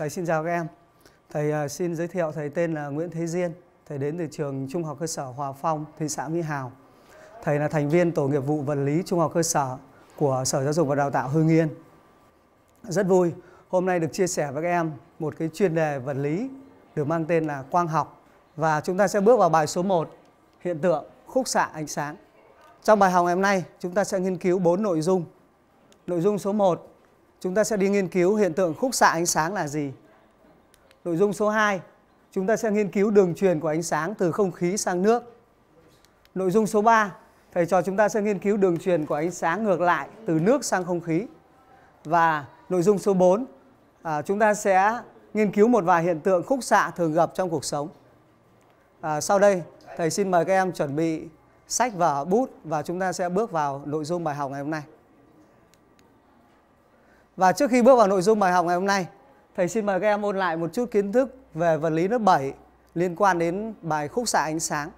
Thầy xin chào các em. Thầy à, xin giới thiệu thầy tên là Nguyễn Thế Diên. Thầy đến từ trường Trung học cơ sở Hòa Phong, thị xã Mỹ Hào. Thầy là thành viên tổ nghiệp vụ vật lý Trung học cơ sở của Sở Giáo dục và Đào tạo Hưng Yên. Rất vui hôm nay được chia sẻ với các em một cái chuyên đề vật lý được mang tên là quang học và chúng ta sẽ bước vào bài số 1 hiện tượng khúc xạ ánh sáng. Trong bài học ngày hôm nay, chúng ta sẽ nghiên cứu 4 nội dung. Nội dung số 1 chúng ta sẽ đi nghiên cứu hiện tượng khúc xạ ánh sáng là gì. Nội dung số 2, chúng ta sẽ nghiên cứu đường truyền của ánh sáng từ không khí sang nước. Nội dung số 3, thầy trò chúng ta sẽ nghiên cứu đường truyền của ánh sáng ngược lại từ nước sang không khí. Và nội dung số 4, à, chúng ta sẽ nghiên cứu một vài hiện tượng khúc xạ thường gặp trong cuộc sống. À, sau đây, thầy xin mời các em chuẩn bị sách và bút và chúng ta sẽ bước vào nội dung bài học ngày hôm nay. Và trước khi bước vào nội dung bài học ngày hôm nay, thầy xin mời các em ôn lại một chút kiến thức về vật lý lớp 7 liên quan đến bài khúc xạ ánh sáng.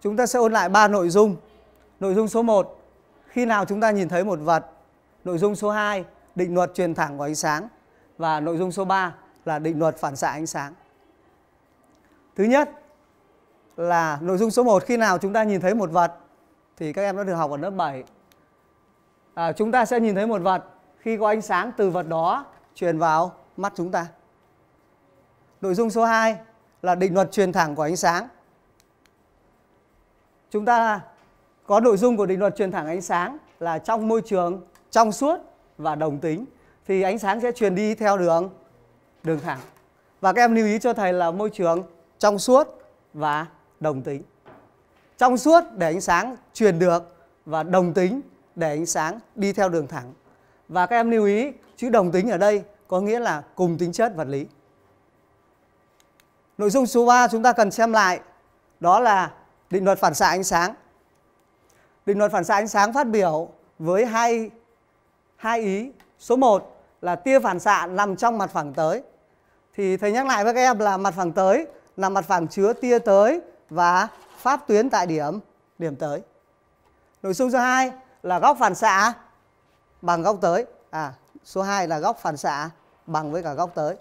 Chúng ta sẽ ôn lại 3 nội dung. Nội dung số 1, khi nào chúng ta nhìn thấy một vật. Nội dung số 2, định luật truyền thẳng của ánh sáng. Và nội dung số 3 là định luật phản xạ ánh sáng. Thứ nhất là nội dung số 1 khi nào chúng ta nhìn thấy một vật thì các em đã được học ở lớp 7 à, chúng ta sẽ nhìn thấy một vật khi có ánh sáng từ vật đó truyền vào mắt chúng ta. Nội dung số 2 là định luật truyền thẳng của ánh sáng. Chúng ta có nội dung của định luật truyền thẳng ánh sáng là trong môi trường trong suốt và đồng tính thì ánh sáng sẽ truyền đi theo đường đường thẳng. Và các em lưu ý cho thầy là môi trường trong suốt và đồng tính. Trong suốt để ánh sáng truyền được và đồng tính để ánh sáng đi theo đường thẳng. Và các em lưu ý chữ đồng tính ở đây có nghĩa là cùng tính chất vật lý. Nội dung số 3 chúng ta cần xem lại đó là định luật phản xạ ánh sáng. Định luật phản xạ ánh sáng phát biểu với hai hai ý. Số 1 là tia phản xạ nằm trong mặt phẳng tới. Thì thầy nhắc lại với các em là mặt phẳng tới là mặt phẳng chứa tia tới và pháp tuyến tại điểm điểm tới. Nội dung số 2 là góc phản xạ bằng góc tới. À, số 2 là góc phản xạ bằng với cả góc tới.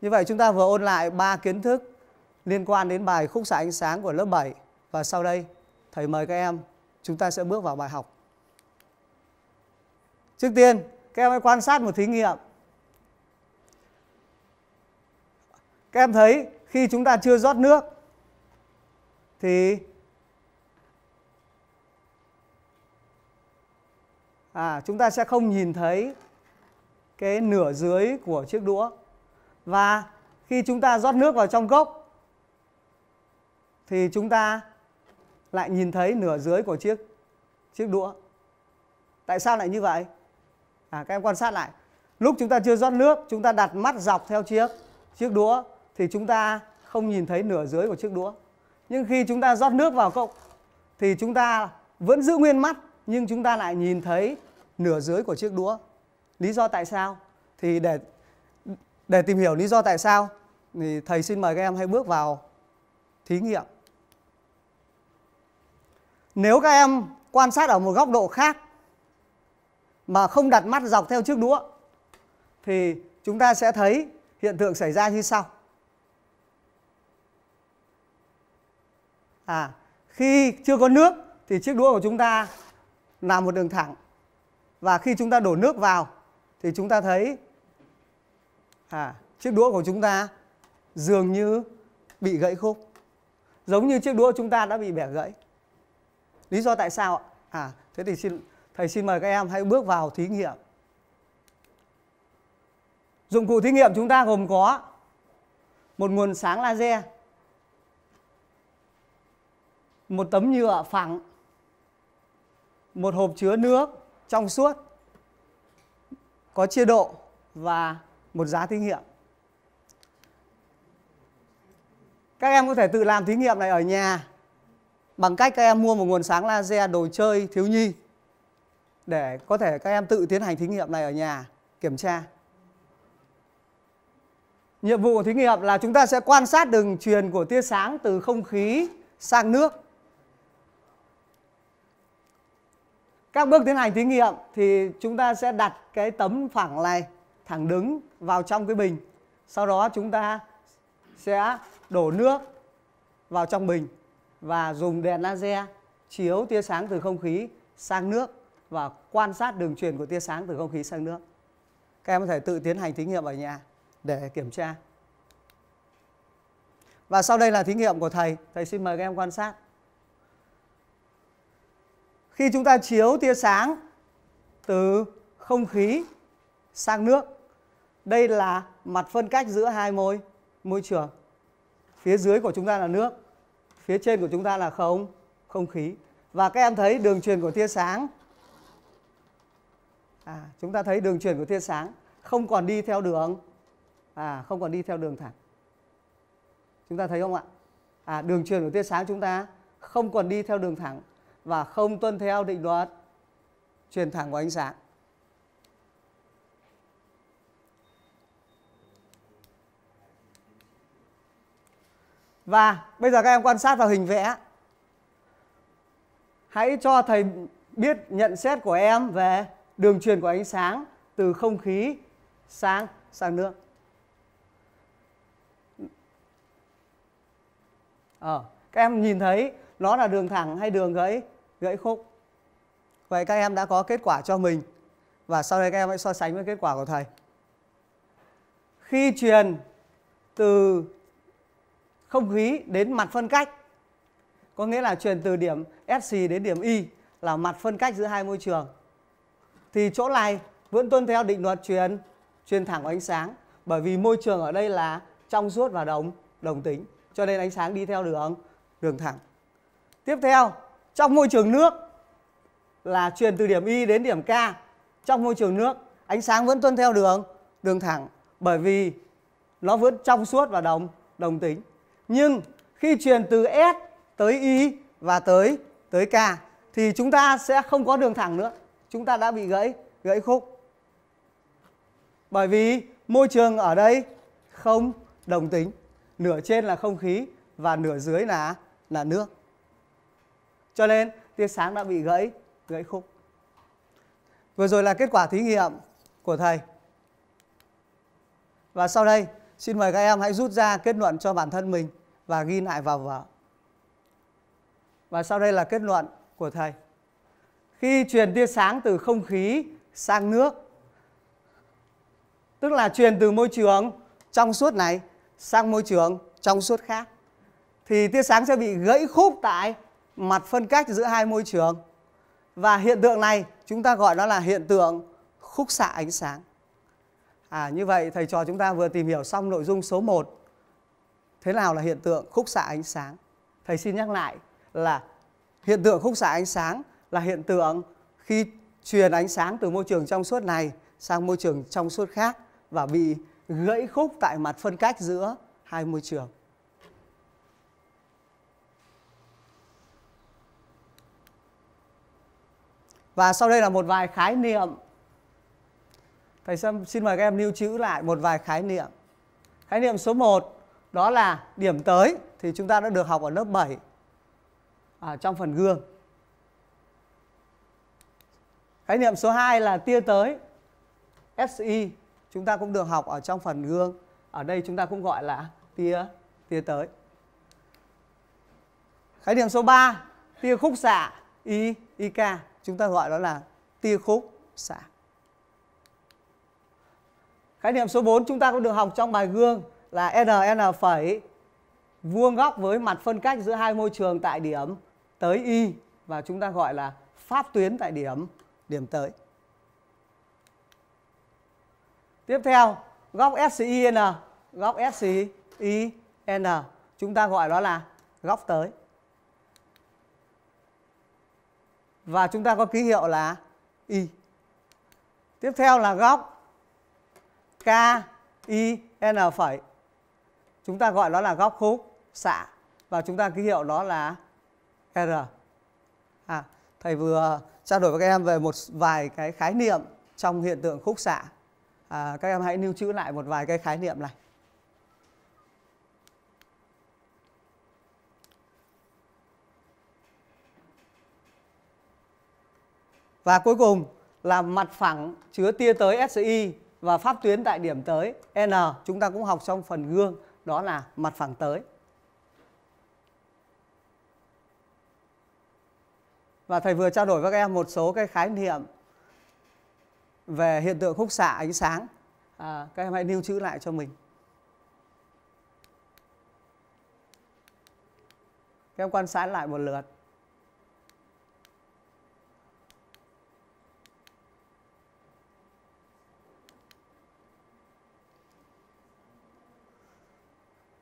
Như vậy chúng ta vừa ôn lại ba kiến thức liên quan đến bài khúc xạ ánh sáng của lớp 7 và sau đây thầy mời các em chúng ta sẽ bước vào bài học. Trước tiên, các em hãy quan sát một thí nghiệm. Các em thấy khi chúng ta chưa rót nước thì à, chúng ta sẽ không nhìn thấy cái nửa dưới của chiếc đũa và khi chúng ta rót nước vào trong cốc thì chúng ta lại nhìn thấy nửa dưới của chiếc chiếc đũa tại sao lại như vậy à, các em quan sát lại lúc chúng ta chưa rót nước chúng ta đặt mắt dọc theo chiếc chiếc đũa thì chúng ta không nhìn thấy nửa dưới của chiếc đũa nhưng khi chúng ta rót nước vào cốc thì chúng ta vẫn giữ nguyên mắt nhưng chúng ta lại nhìn thấy nửa dưới của chiếc đũa. Lý do tại sao? Thì để để tìm hiểu lý do tại sao thì thầy xin mời các em hãy bước vào thí nghiệm. Nếu các em quan sát ở một góc độ khác mà không đặt mắt dọc theo chiếc đũa thì chúng ta sẽ thấy hiện tượng xảy ra như sau. À, khi chưa có nước thì chiếc đũa của chúng ta là một đường thẳng và khi chúng ta đổ nước vào thì chúng ta thấy à, chiếc đũa của chúng ta dường như bị gãy khúc giống như chiếc đũa chúng ta đã bị bẻ gãy lý do tại sao à thế thì xin thầy xin mời các em hãy bước vào thí nghiệm dụng cụ thí nghiệm chúng ta gồm có một nguồn sáng laser một tấm nhựa phẳng một hộp chứa nước trong suốt có chia độ và một giá thí nghiệm. Các em có thể tự làm thí nghiệm này ở nhà bằng cách các em mua một nguồn sáng laser đồ chơi thiếu nhi để có thể các em tự tiến hành thí nghiệm này ở nhà kiểm tra. Nhiệm vụ của thí nghiệm là chúng ta sẽ quan sát đường truyền của tia sáng từ không khí sang nước các bước tiến hành thí nghiệm thì chúng ta sẽ đặt cái tấm phẳng này thẳng đứng vào trong cái bình sau đó chúng ta sẽ đổ nước vào trong bình và dùng đèn laser chiếu tia sáng từ không khí sang nước và quan sát đường truyền của tia sáng từ không khí sang nước. Các em có thể tự tiến hành thí nghiệm ở nhà để kiểm tra. Và sau đây là thí nghiệm của thầy. Thầy xin mời các em quan sát khi chúng ta chiếu tia sáng từ không khí sang nước đây là mặt phân cách giữa hai môi môi trường phía dưới của chúng ta là nước phía trên của chúng ta là không không khí và các em thấy đường truyền của tia sáng à, chúng ta thấy đường truyền của tia sáng không còn đi theo đường à, không còn đi theo đường thẳng chúng ta thấy không ạ à, đường truyền của tia sáng chúng ta không còn đi theo đường thẳng và không tuân theo định luật truyền thẳng của ánh sáng. Và bây giờ các em quan sát vào hình vẽ. Hãy cho thầy biết nhận xét của em về đường truyền của ánh sáng từ không khí sang sang nước. Ờ, à, các em nhìn thấy nó là đường thẳng hay đường gãy gãy khúc vậy các em đã có kết quả cho mình và sau đây các em hãy so sánh với kết quả của thầy khi truyền từ không khí đến mặt phân cách có nghĩa là truyền từ điểm SC đến điểm Y là mặt phân cách giữa hai môi trường thì chỗ này vẫn tuân theo định luật truyền truyền thẳng của ánh sáng bởi vì môi trường ở đây là trong suốt và đồng đồng tính cho nên ánh sáng đi theo đường đường thẳng Tiếp theo, trong môi trường nước là truyền từ điểm Y đến điểm K. Trong môi trường nước, ánh sáng vẫn tuân theo đường đường thẳng bởi vì nó vẫn trong suốt và đồng đồng tính. Nhưng khi truyền từ S tới Y và tới tới K thì chúng ta sẽ không có đường thẳng nữa. Chúng ta đã bị gãy gãy khúc. Bởi vì môi trường ở đây không đồng tính, nửa trên là không khí và nửa dưới là là nước. Cho nên tia sáng đã bị gãy, gãy khúc. Vừa rồi là kết quả thí nghiệm của thầy. Và sau đây, xin mời các em hãy rút ra kết luận cho bản thân mình và ghi lại vào vở. Và sau đây là kết luận của thầy. Khi truyền tia sáng từ không khí sang nước, tức là truyền từ môi trường trong suốt này sang môi trường trong suốt khác, thì tia sáng sẽ bị gãy khúc tại mặt phân cách giữa hai môi trường và hiện tượng này chúng ta gọi nó là hiện tượng khúc xạ ánh sáng. À, như vậy thầy trò chúng ta vừa tìm hiểu xong nội dung số 1 Thế nào là hiện tượng khúc xạ ánh sáng? Thầy xin nhắc lại là hiện tượng khúc xạ ánh sáng là hiện tượng khi truyền ánh sáng từ môi trường trong suốt này sang môi trường trong suốt khác và bị gãy khúc tại mặt phân cách giữa hai môi trường. Và sau đây là một vài khái niệm. Thầy Sâm xin mời các em lưu trữ lại một vài khái niệm. Khái niệm số 1 đó là điểm tới thì chúng ta đã được học ở lớp 7 ở à, trong phần gương. Khái niệm số 2 là tia tới SI chúng ta cũng được học ở trong phần gương. Ở đây chúng ta cũng gọi là tia tia tới. Khái niệm số 3 tia khúc xạ I IK chúng ta gọi đó là tia khúc xạ. Khái niệm số 4 chúng ta cũng được học trong bài gương là NN phẩy vuông góc với mặt phân cách giữa hai môi trường tại điểm tới y và chúng ta gọi là pháp tuyến tại điểm điểm tới. Tiếp theo, góc SCIN, góc SCIN chúng ta gọi đó là góc tới. và chúng ta có ký hiệu là y. Tiếp theo là góc K I N phẩy. Chúng ta gọi nó là góc khúc xạ và chúng ta ký hiệu nó là R. À, thầy vừa trao đổi với các em về một vài cái khái niệm trong hiện tượng khúc xạ. À, các em hãy lưu trữ lại một vài cái khái niệm này. Và cuối cùng là mặt phẳng chứa tia tới SI và pháp tuyến tại điểm tới N chúng ta cũng học trong phần gương đó là mặt phẳng tới. Và thầy vừa trao đổi với các em một số cái khái niệm về hiện tượng khúc xạ ánh sáng. À, các em hãy lưu trữ lại cho mình. Các em quan sát lại một lượt.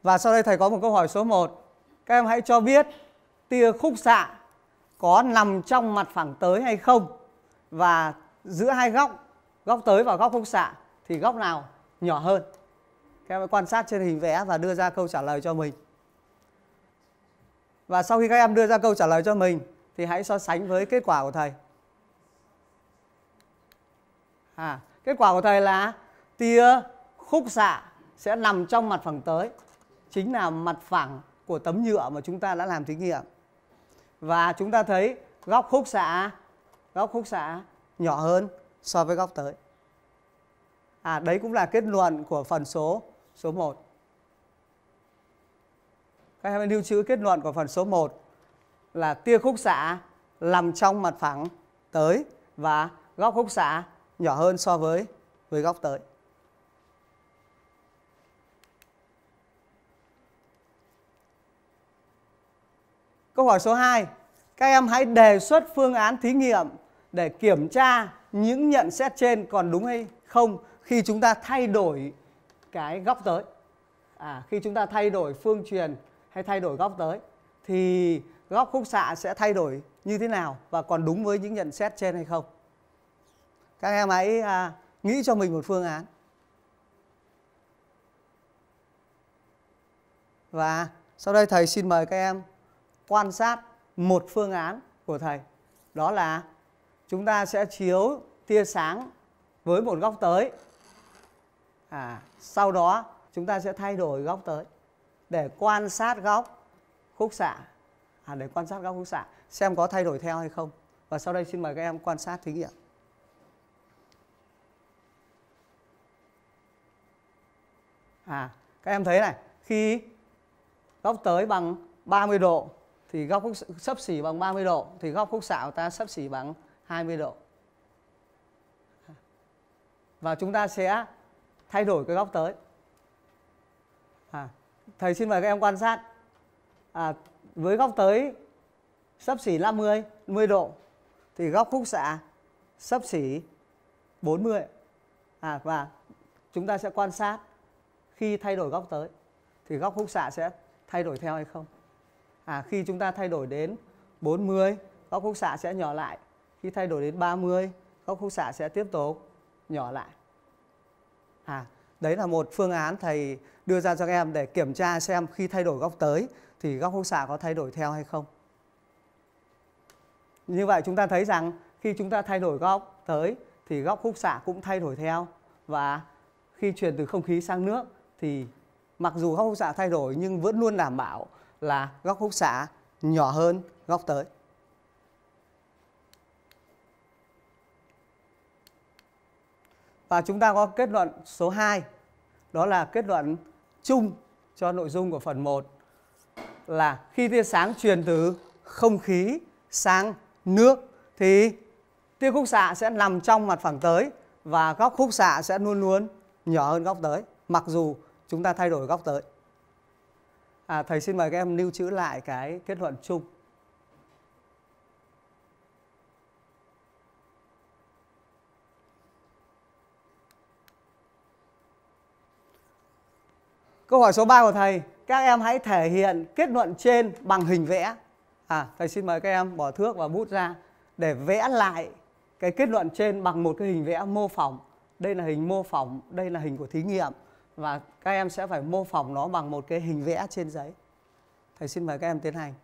Và sau đây thầy có một câu hỏi số 1. Các em hãy cho biết tia khúc xạ có nằm trong mặt phẳng tới hay không và giữa hai góc, góc tới và góc khúc xạ thì góc nào nhỏ hơn. Các em hãy quan sát trên hình vẽ và đưa ra câu trả lời cho mình. Và sau khi các em đưa ra câu trả lời cho mình thì hãy so sánh với kết quả của thầy. À, kết quả của thầy là tia khúc xạ sẽ nằm trong mặt phẳng tới chính là mặt phẳng của tấm nhựa mà chúng ta đã làm thí nghiệm. Và chúng ta thấy góc khúc xạ góc khúc xạ nhỏ hơn so với góc tới. À đấy cũng là kết luận của phần số số 1. Các em lưu trữ kết luận của phần số 1 là tia khúc xạ nằm trong mặt phẳng tới và góc khúc xạ nhỏ hơn so với với góc tới. Câu hỏi số 2. Các em hãy đề xuất phương án thí nghiệm để kiểm tra những nhận xét trên còn đúng hay không khi chúng ta thay đổi cái góc tới. À, khi chúng ta thay đổi phương truyền hay thay đổi góc tới thì góc khúc xạ sẽ thay đổi như thế nào và còn đúng với những nhận xét trên hay không. Các em hãy à, nghĩ cho mình một phương án. Và sau đây thầy xin mời các em quan sát một phương án của thầy đó là chúng ta sẽ chiếu tia sáng với một góc tới à, sau đó chúng ta sẽ thay đổi góc tới để quan sát góc khúc xạ à, để quan sát góc khúc xạ xem có thay đổi theo hay không và sau đây xin mời các em quan sát thí nghiệm à các em thấy này khi góc tới bằng 30 độ thì góc khúc sấp xỉ bằng 30 độ thì góc khúc xạ của ta sấp xỉ bằng 20 độ. Và chúng ta sẽ thay đổi cái góc tới. À, thầy xin mời các em quan sát. À, với góc tới sấp xỉ 50 10 độ thì góc khúc xạ sấp xỉ 40. À và chúng ta sẽ quan sát khi thay đổi góc tới thì góc khúc xạ sẽ thay đổi theo hay không à, khi chúng ta thay đổi đến 40 góc khúc xạ sẽ nhỏ lại khi thay đổi đến 30 góc khúc xạ sẽ tiếp tục nhỏ lại à đấy là một phương án thầy đưa ra cho các em để kiểm tra xem khi thay đổi góc tới thì góc khúc xạ có thay đổi theo hay không như vậy chúng ta thấy rằng khi chúng ta thay đổi góc tới thì góc khúc xạ cũng thay đổi theo và khi chuyển từ không khí sang nước thì mặc dù góc khúc xạ thay đổi nhưng vẫn luôn đảm bảo là góc khúc xạ nhỏ hơn góc tới. Và chúng ta có kết luận số 2, đó là kết luận chung cho nội dung của phần 1 là khi tia sáng truyền từ không khí sang nước thì tia khúc xạ sẽ nằm trong mặt phẳng tới và góc khúc xạ sẽ luôn luôn nhỏ hơn góc tới mặc dù chúng ta thay đổi góc tới. À, thầy xin mời các em lưu trữ lại cái kết luận chung. Câu hỏi số 3 của thầy, các em hãy thể hiện kết luận trên bằng hình vẽ. À, thầy xin mời các em bỏ thước và bút ra để vẽ lại cái kết luận trên bằng một cái hình vẽ mô phỏng. Đây là hình mô phỏng, đây là hình của thí nghiệm và các em sẽ phải mô phỏng nó bằng một cái hình vẽ trên giấy thầy xin mời các em tiến hành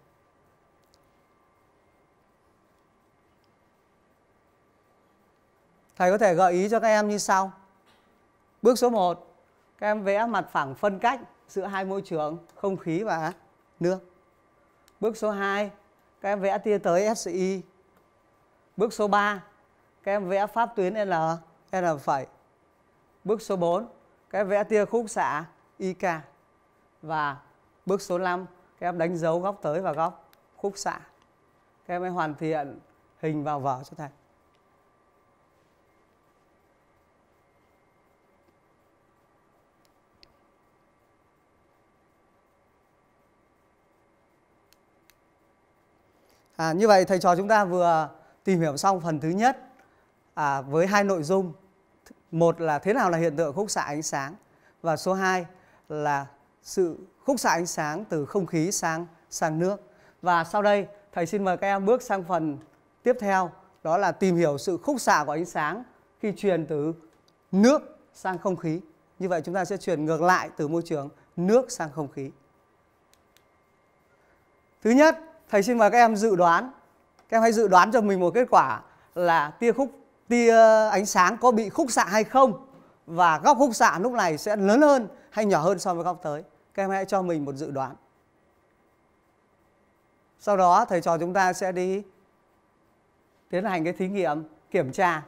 thầy có thể gợi ý cho các em như sau bước số 1 các em vẽ mặt phẳng phân cách giữa hai môi trường không khí và nước bước số 2 các em vẽ tia tới SI bước số 3 các em vẽ pháp tuyến L L phẩy bước số 4 kép vẽ tia khúc xạ IK và bước số 5 các em đánh dấu góc tới và góc khúc xạ các em hãy hoàn thiện hình vào vở cho thầy À, như vậy thầy trò chúng ta vừa tìm hiểu xong phần thứ nhất à, với hai nội dung một là thế nào là hiện tượng khúc xạ ánh sáng và số 2 là sự khúc xạ ánh sáng từ không khí sang sang nước. Và sau đây thầy xin mời các em bước sang phần tiếp theo đó là tìm hiểu sự khúc xạ của ánh sáng khi truyền từ nước sang không khí. Như vậy chúng ta sẽ truyền ngược lại từ môi trường nước sang không khí. Thứ nhất, thầy xin mời các em dự đoán. Các em hãy dự đoán cho mình một kết quả là tia khúc tia ánh sáng có bị khúc xạ hay không và góc khúc xạ lúc này sẽ lớn hơn hay nhỏ hơn so với góc tới. Các em hãy cho mình một dự đoán. Sau đó thầy trò chúng ta sẽ đi tiến hành cái thí nghiệm kiểm tra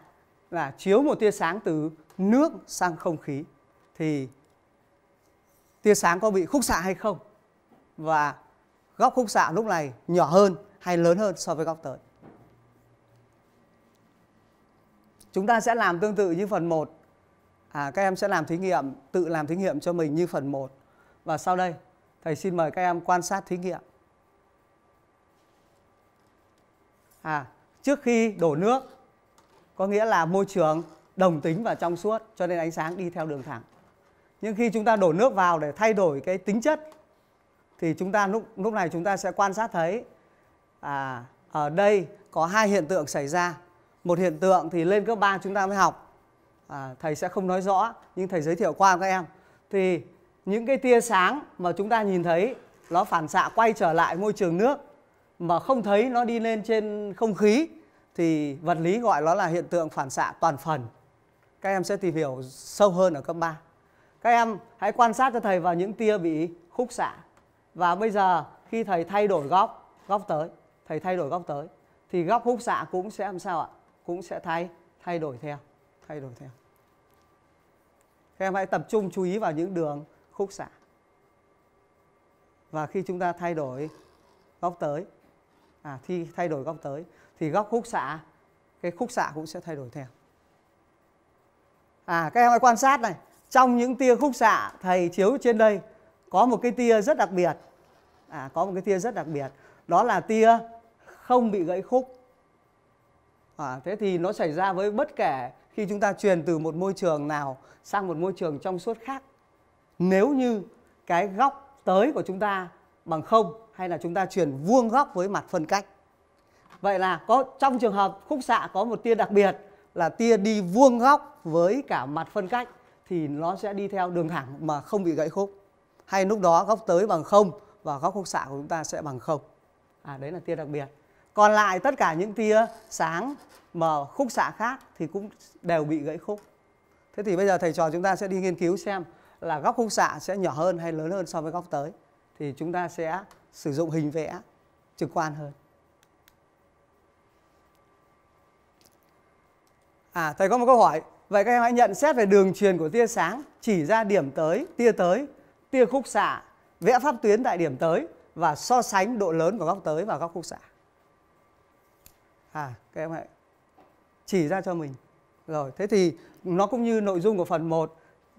là chiếu một tia sáng từ nước sang không khí thì tia sáng có bị khúc xạ hay không và góc khúc xạ lúc này nhỏ hơn hay lớn hơn so với góc tới. Chúng ta sẽ làm tương tự như phần 1. À, các em sẽ làm thí nghiệm, tự làm thí nghiệm cho mình như phần 1. Và sau đây, thầy xin mời các em quan sát thí nghiệm. À, trước khi đổ nước, có nghĩa là môi trường đồng tính và trong suốt, cho nên ánh sáng đi theo đường thẳng. Nhưng khi chúng ta đổ nước vào để thay đổi cái tính chất, thì chúng ta lúc lúc này chúng ta sẽ quan sát thấy à, ở đây có hai hiện tượng xảy ra một hiện tượng thì lên cấp 3 chúng ta mới học à, thầy sẽ không nói rõ nhưng thầy giới thiệu qua các em thì những cái tia sáng mà chúng ta nhìn thấy nó phản xạ quay trở lại môi trường nước mà không thấy nó đi lên trên không khí thì vật lý gọi nó là hiện tượng phản xạ toàn phần các em sẽ tìm hiểu sâu hơn ở cấp 3 các em hãy quan sát cho thầy vào những tia bị khúc xạ và bây giờ khi thầy thay đổi góc góc tới thầy thay đổi góc tới thì góc khúc xạ cũng sẽ làm sao ạ cũng sẽ thay thay đổi theo thay đổi theo các em hãy tập trung chú ý vào những đường khúc xạ và khi chúng ta thay đổi góc tới à khi thay đổi góc tới thì góc khúc xạ cái khúc xạ cũng sẽ thay đổi theo à các em hãy quan sát này trong những tia khúc xạ thầy chiếu trên đây có một cái tia rất đặc biệt à có một cái tia rất đặc biệt đó là tia không bị gãy khúc À, thế thì nó xảy ra với bất kể khi chúng ta truyền từ một môi trường nào sang một môi trường trong suốt khác. Nếu như cái góc tới của chúng ta bằng không hay là chúng ta truyền vuông góc với mặt phân cách. Vậy là có trong trường hợp khúc xạ có một tia đặc biệt là tia đi vuông góc với cả mặt phân cách thì nó sẽ đi theo đường thẳng mà không bị gãy khúc. Hay lúc đó góc tới bằng không và góc khúc xạ của chúng ta sẽ bằng không. À đấy là tia đặc biệt còn lại tất cả những tia sáng mà khúc xạ khác thì cũng đều bị gãy khúc thế thì bây giờ thầy trò chúng ta sẽ đi nghiên cứu xem là góc khúc xạ sẽ nhỏ hơn hay lớn hơn so với góc tới thì chúng ta sẽ sử dụng hình vẽ trực quan hơn à thầy có một câu hỏi vậy các em hãy nhận xét về đường truyền của tia sáng chỉ ra điểm tới tia tới tia khúc xạ vẽ pháp tuyến tại điểm tới và so sánh độ lớn của góc tới và góc khúc xạ à các em hãy chỉ ra cho mình rồi thế thì nó cũng như nội dung của phần 1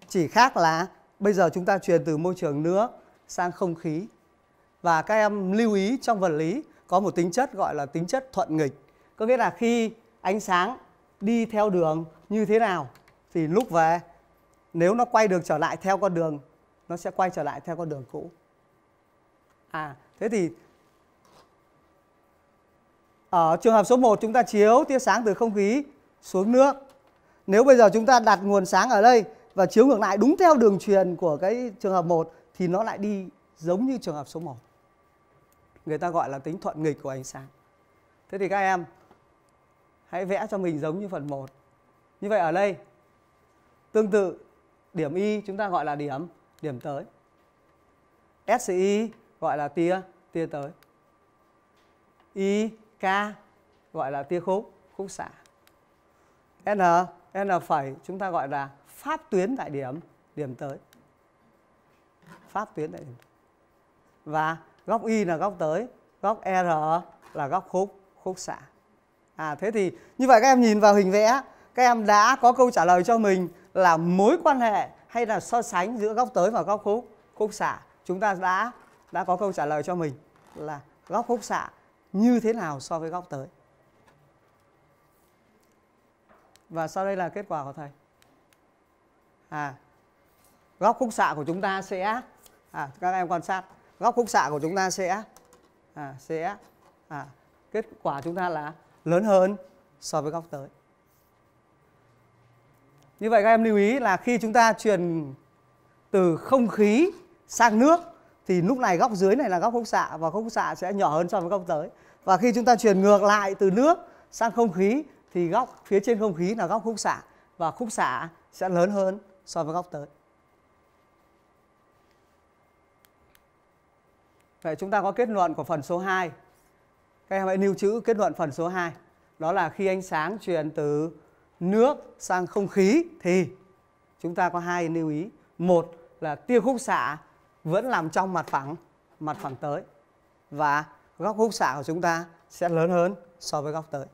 chỉ khác là bây giờ chúng ta truyền từ môi trường nước sang không khí và các em lưu ý trong vật lý có một tính chất gọi là tính chất thuận nghịch có nghĩa là khi ánh sáng đi theo đường như thế nào thì lúc về nếu nó quay được trở lại theo con đường nó sẽ quay trở lại theo con đường cũ à thế thì ở trường hợp số 1 chúng ta chiếu tia sáng từ không khí xuống nước. Nếu bây giờ chúng ta đặt nguồn sáng ở đây và chiếu ngược lại đúng theo đường truyền của cái trường hợp 1 thì nó lại đi giống như trường hợp số 1. Người ta gọi là tính thuận nghịch của ánh sáng. Thế thì các em hãy vẽ cho mình giống như phần 1. Như vậy ở đây tương tự điểm Y chúng ta gọi là điểm điểm tới. SCI gọi là tia tia tới. Y K gọi là tia khúc, khúc xạ. N, N phẩy chúng ta gọi là pháp tuyến tại điểm, điểm tới. Pháp tuyến tại điểm. Và góc Y là góc tới, góc R là góc khúc, khúc xạ. À thế thì như vậy các em nhìn vào hình vẽ, các em đã có câu trả lời cho mình là mối quan hệ hay là so sánh giữa góc tới và góc khúc, khúc xạ. Chúng ta đã đã có câu trả lời cho mình là góc khúc xạ như thế nào so với góc tới và sau đây là kết quả của thầy à góc khúc xạ của chúng ta sẽ à các em quan sát góc khúc xạ của chúng ta sẽ à sẽ à kết quả chúng ta là lớn hơn so với góc tới như vậy các em lưu ý là khi chúng ta truyền từ không khí sang nước thì lúc này góc dưới này là góc khúc xạ và góc khúc xạ sẽ nhỏ hơn so với góc tới và khi chúng ta chuyển ngược lại từ nước sang không khí thì góc phía trên không khí là góc khúc xạ và khúc xạ sẽ lớn hơn so với góc tới. Vậy chúng ta có kết luận của phần số 2. Các em hãy lưu trữ kết luận phần số 2. Đó là khi ánh sáng truyền từ nước sang không khí thì chúng ta có hai lưu ý. Một là tia khúc xạ vẫn làm trong mặt phẳng, mặt phẳng tới. Và góc khúc xạ của chúng ta sẽ lớn hơn so với góc tới.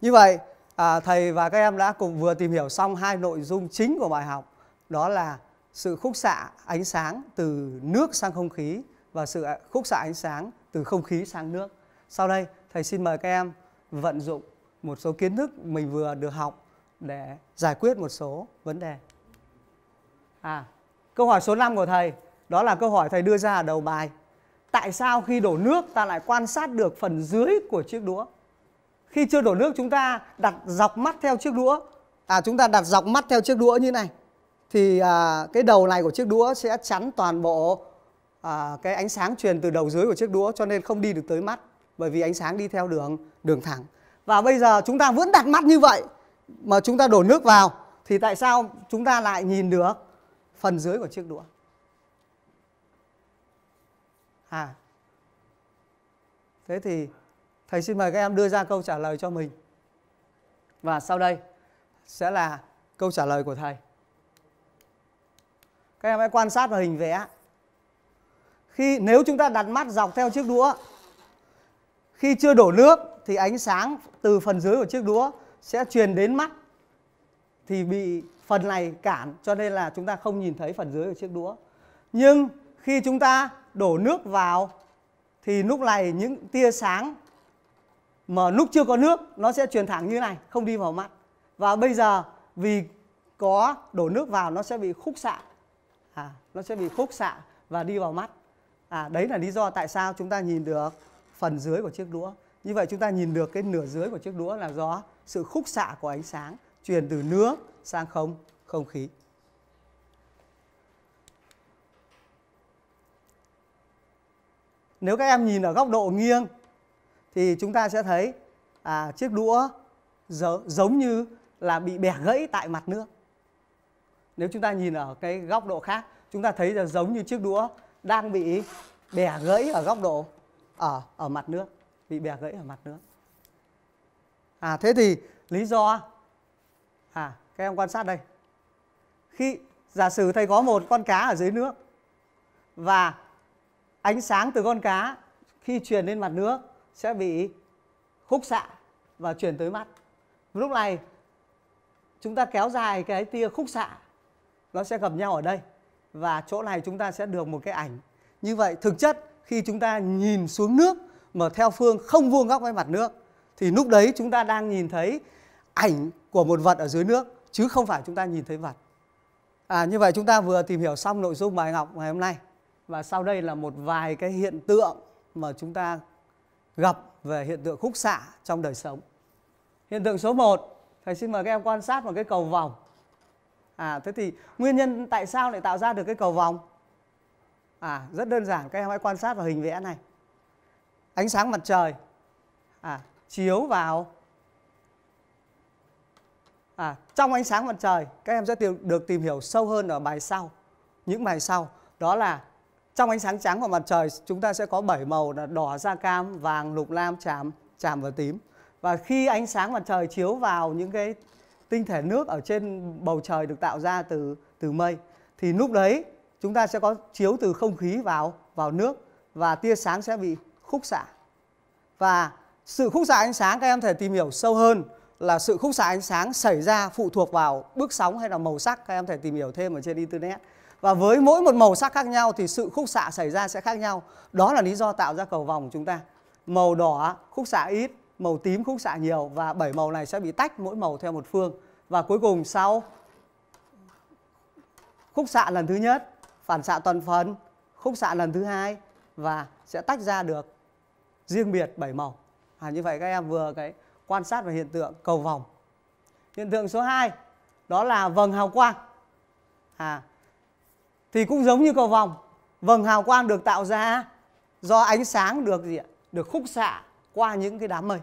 Như vậy à, thầy và các em đã cùng vừa tìm hiểu xong hai nội dung chính của bài học đó là sự khúc xạ ánh sáng từ nước sang không khí và sự khúc xạ ánh sáng từ không khí sang nước. Sau đây thầy xin mời các em vận dụng một số kiến thức mình vừa được học để giải quyết một số vấn đề. À Câu hỏi số 5 của thầy, đó là câu hỏi thầy đưa ra ở đầu bài. Tại sao khi đổ nước ta lại quan sát được phần dưới của chiếc đũa? Khi chưa đổ nước chúng ta đặt dọc mắt theo chiếc đũa. À chúng ta đặt dọc mắt theo chiếc đũa như này. Thì à, cái đầu này của chiếc đũa sẽ chắn toàn bộ à, cái ánh sáng truyền từ đầu dưới của chiếc đũa cho nên không đi được tới mắt. Bởi vì ánh sáng đi theo đường đường thẳng. Và bây giờ chúng ta vẫn đặt mắt như vậy mà chúng ta đổ nước vào thì tại sao chúng ta lại nhìn được? phần dưới của chiếc đũa à thế thì thầy xin mời các em đưa ra câu trả lời cho mình và sau đây sẽ là câu trả lời của thầy các em hãy quan sát vào hình vẽ khi nếu chúng ta đặt mắt dọc theo chiếc đũa khi chưa đổ nước thì ánh sáng từ phần dưới của chiếc đũa sẽ truyền đến mắt thì bị phần này cản cho nên là chúng ta không nhìn thấy phần dưới của chiếc đũa nhưng khi chúng ta đổ nước vào thì lúc này những tia sáng mà lúc chưa có nước nó sẽ truyền thẳng như này không đi vào mắt và bây giờ vì có đổ nước vào nó sẽ bị khúc xạ à, nó sẽ bị khúc xạ và đi vào mắt à, đấy là lý do tại sao chúng ta nhìn được phần dưới của chiếc đũa như vậy chúng ta nhìn được cái nửa dưới của chiếc đũa là do sự khúc xạ của ánh sáng truyền từ nước sang không, không khí. Nếu các em nhìn ở góc độ nghiêng thì chúng ta sẽ thấy à, chiếc đũa giống như là bị bẻ gãy tại mặt nước. Nếu chúng ta nhìn ở cái góc độ khác, chúng ta thấy là giống như chiếc đũa đang bị bẻ gãy ở góc độ ở ở mặt nước, bị bẻ gãy ở mặt nước. À thế thì lý do à các em quan sát đây khi giả sử thầy có một con cá ở dưới nước và ánh sáng từ con cá khi truyền lên mặt nước sẽ bị khúc xạ và truyền tới mắt lúc này chúng ta kéo dài cái tia khúc xạ nó sẽ gặp nhau ở đây và chỗ này chúng ta sẽ được một cái ảnh như vậy thực chất khi chúng ta nhìn xuống nước mà theo phương không vuông góc với mặt nước thì lúc đấy chúng ta đang nhìn thấy ảnh của một vật ở dưới nước chứ không phải chúng ta nhìn thấy vật. À, như vậy chúng ta vừa tìm hiểu xong nội dung bài học ngày hôm nay và sau đây là một vài cái hiện tượng mà chúng ta gặp về hiện tượng khúc xạ trong đời sống. Hiện tượng số 1, thầy xin mời các em quan sát một cái cầu vòng. À thế thì nguyên nhân tại sao lại tạo ra được cái cầu vòng? À rất đơn giản, các em hãy quan sát vào hình vẽ này. Ánh sáng mặt trời à chiếu vào à, trong ánh sáng mặt trời các em sẽ tìm, được tìm hiểu sâu hơn ở bài sau những bài sau đó là trong ánh sáng trắng của mặt trời chúng ta sẽ có 7 màu là đỏ da cam vàng lục lam tràm tràm và tím và khi ánh sáng mặt trời chiếu vào những cái tinh thể nước ở trên bầu trời được tạo ra từ từ mây thì lúc đấy chúng ta sẽ có chiếu từ không khí vào vào nước và tia sáng sẽ bị khúc xạ và sự khúc xạ ánh sáng các em thể tìm hiểu sâu hơn là sự khúc xạ ánh sáng xảy ra phụ thuộc vào bước sóng hay là màu sắc các em thể tìm hiểu thêm ở trên internet và với mỗi một màu sắc khác nhau thì sự khúc xạ xảy ra sẽ khác nhau đó là lý do tạo ra cầu vòng của chúng ta màu đỏ khúc xạ ít màu tím khúc xạ nhiều và bảy màu này sẽ bị tách mỗi màu theo một phương và cuối cùng sau khúc xạ lần thứ nhất phản xạ toàn phần khúc xạ lần thứ hai và sẽ tách ra được riêng biệt bảy màu à, như vậy các em vừa cái quan sát về hiện tượng cầu vòng. Hiện tượng số 2 đó là vầng hào quang. À, thì cũng giống như cầu vòng, vầng hào quang được tạo ra do ánh sáng được gì ạ? Được khúc xạ qua những cái đám mây.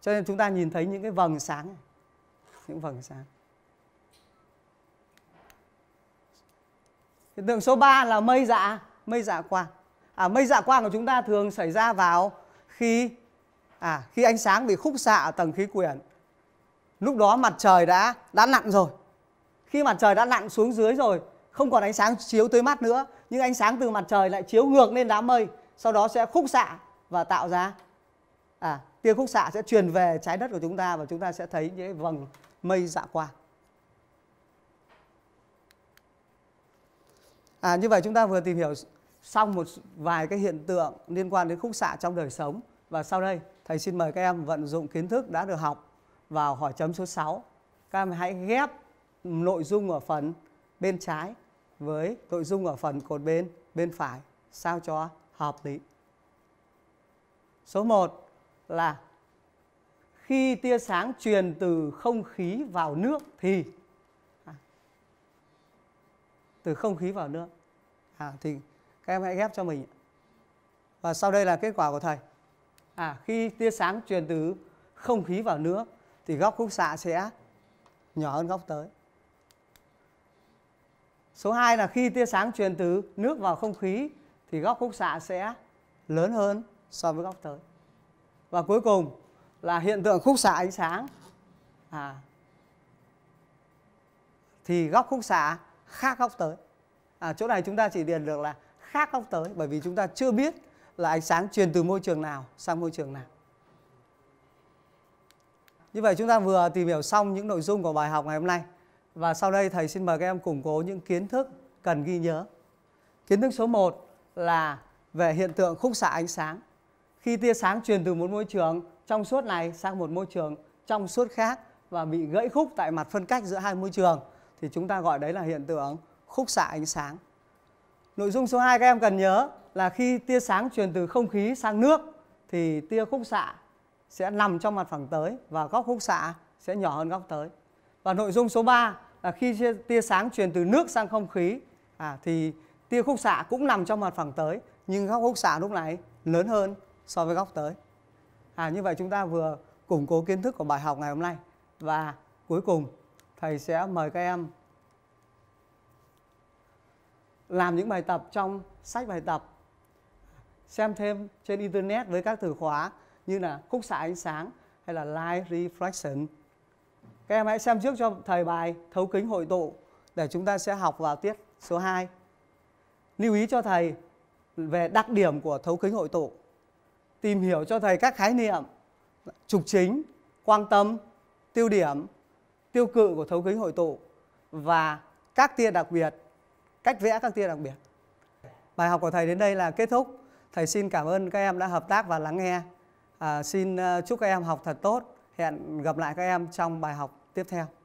Cho nên chúng ta nhìn thấy những cái vầng sáng Những vầng sáng. Hiện tượng số 3 là mây dạ, mây dạ quang. À, mây dạ quang của chúng ta thường xảy ra vào khi à khi ánh sáng bị khúc xạ ở tầng khí quyển lúc đó mặt trời đã đã lặn rồi khi mặt trời đã lặn xuống dưới rồi không còn ánh sáng chiếu tới mắt nữa nhưng ánh sáng từ mặt trời lại chiếu ngược lên đám mây sau đó sẽ khúc xạ và tạo ra à tia khúc xạ sẽ truyền về trái đất của chúng ta và chúng ta sẽ thấy những vầng mây dạ qua à như vậy chúng ta vừa tìm hiểu xong một vài cái hiện tượng liên quan đến khúc xạ trong đời sống và sau đây thầy xin mời các em vận dụng kiến thức đã được học vào hỏi chấm số 6. Các em hãy ghép nội dung ở phần bên trái với nội dung ở phần cột bên bên phải sao cho hợp lý. Số 1 là khi tia sáng truyền từ không khí vào nước thì à, từ không khí vào nước à, thì các em hãy ghép cho mình và sau đây là kết quả của thầy à khi tia sáng truyền từ không khí vào nước thì góc khúc xạ sẽ nhỏ hơn góc tới số 2 là khi tia sáng truyền từ nước vào không khí thì góc khúc xạ sẽ lớn hơn so với góc tới và cuối cùng là hiện tượng khúc xạ ánh sáng à thì góc khúc xạ khác góc tới à, chỗ này chúng ta chỉ điền được là khác không tới bởi vì chúng ta chưa biết là ánh sáng truyền từ môi trường nào sang môi trường nào như vậy chúng ta vừa tìm hiểu xong những nội dung của bài học ngày hôm nay và sau đây thầy xin mời các em củng cố những kiến thức cần ghi nhớ kiến thức số 1 là về hiện tượng khúc xạ ánh sáng khi tia sáng truyền từ một môi trường trong suốt này sang một môi trường trong suốt khác và bị gãy khúc tại mặt phân cách giữa hai môi trường thì chúng ta gọi đấy là hiện tượng khúc xạ ánh sáng Nội dung số 2 các em cần nhớ là khi tia sáng truyền từ không khí sang nước thì tia khúc xạ sẽ nằm trong mặt phẳng tới và góc khúc xạ sẽ nhỏ hơn góc tới. Và nội dung số 3 là khi tia sáng truyền từ nước sang không khí à, thì tia khúc xạ cũng nằm trong mặt phẳng tới nhưng góc khúc xạ lúc này lớn hơn so với góc tới. À, như vậy chúng ta vừa củng cố kiến thức của bài học ngày hôm nay và cuối cùng thầy sẽ mời các em làm những bài tập trong sách bài tập xem thêm trên internet với các từ khóa như là khúc xạ ánh sáng hay là light reflection các em hãy xem trước cho thầy bài thấu kính hội tụ để chúng ta sẽ học vào tiết số 2 lưu ý cho thầy về đặc điểm của thấu kính hội tụ tìm hiểu cho thầy các khái niệm trục chính quan tâm tiêu điểm tiêu cự của thấu kính hội tụ và các tia đặc biệt cách vẽ các tia đặc biệt. Bài học của thầy đến đây là kết thúc. Thầy xin cảm ơn các em đã hợp tác và lắng nghe. À, xin ờ, chúc các em học thật tốt. Hẹn gặp lại các em trong bài học tiếp theo.